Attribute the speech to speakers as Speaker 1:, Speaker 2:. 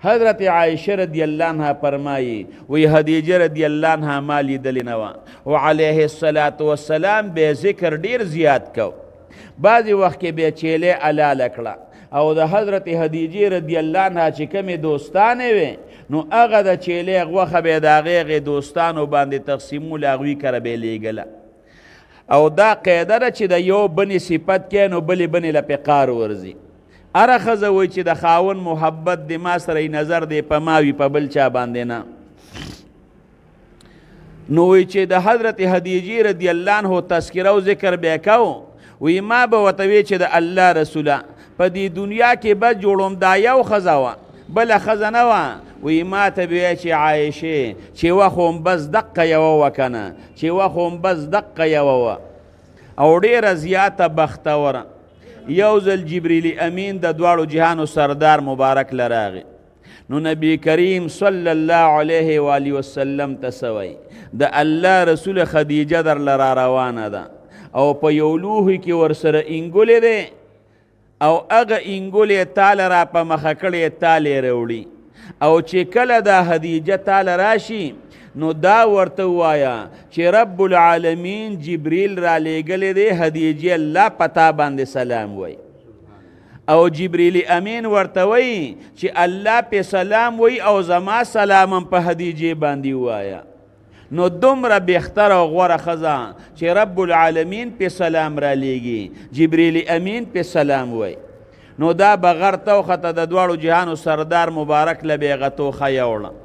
Speaker 1: حضرت عائشه رضی الله عنها فرمایي وی خدیجه رضی الله عنها مالی دلینا وا او علیه الصلاۃ والسلام به ذکر ډیر زیات کو بعضی وخت کې به چیلې علاله کړه او د حضرت خدیجه رضی الله عنها چې کومې دوستانې وې نو هغه د چیلې غوخه به د هغې دوستانو باندې تقسیمول هغوی کره به لیږله او دا قاعده ده چې د یو بنې صفت کې نو بلې بنې له پې قار ورځي اره ښځه وایي چې د خاون محبت د ما سره نظر دی په ما وي په بل چا باندې نه نو وایي چې د حضرت خدیجې رضی الله عنه تذکره او ذکر بیا کوو وی ما به ورته وی چې د الله رسوله په دې دنیا کې به جوړوم دا یو ښځه وه بله ښځه نه وه وی ما ته به چې عایشې چې وه خو بس دقه یوه وه که نه چې وه خو بس دقه یوه وه او ډېره زیاته بختوره یو ځل جبرئیل امین د دواړو جهانو سردار مبارک لراغی نو نبی کریم صلی الله علیه و علیه وسلم تسوی د الله رسول خدیجه در لرا روانه ده او په یو لوهی کې ورسره انګولې ده او هغه انګولې تاله را په مخه کړې تالې راوړي او چې کله دا خدیجه تاله راشي نو دا ورته وایا چې رب العالمین جبرئیل را لېګلې دی هدیجه الله پتا باندې سلام وای او جبرئیل امین ورته وای چې الله په سلام وای او زما سلام په هدیجه باندې وایا نو دومره بهتر او غوره خزه چې رب العالمین په سلام را لیږي جبرئیل امین په سلام وای نو دا بغیر توخته د دواړو جهانو سردار مبارک لبیغتو خیاوړه